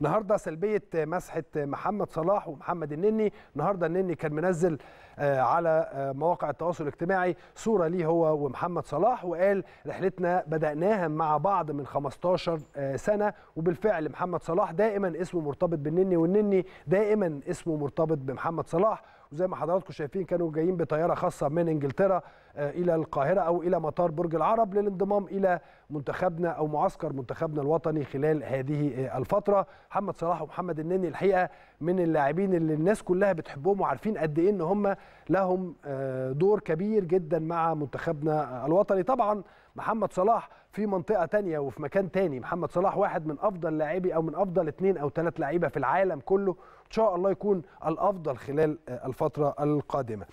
النهارده سلبيه مسحه محمد صلاح ومحمد النني النهارده النني كان منزل آه، على آه، مواقع التواصل الاجتماعي صوره ليه هو ومحمد صلاح وقال رحلتنا بدأناها مع بعض من 15 آه، سنه وبالفعل محمد صلاح دائما اسمه مرتبط بالنني والنني دائما اسمه مرتبط بمحمد صلاح وزي ما حضراتكم شايفين كانوا جايين بطياره خاصه من انجلترا آه، الى القاهره او الى مطار برج العرب للانضمام الى منتخبنا او معسكر منتخبنا الوطني خلال هذه آه، الفتره محمد صلاح ومحمد النني الحقيقه من اللاعبين اللي الناس كلها بتحبهم وعارفين قد ايه ان هم لهم آه، دور كبير جدا مع منتخبنا الوطني طبعا محمد صلاح في منطقه تانية وفي مكان تاني محمد صلاح واحد من افضل لاعبي او من افضل اثنين او ثلاث لعيبه في العالم كله ان شاء الله يكون الافضل خلال آه، الفتره القادمه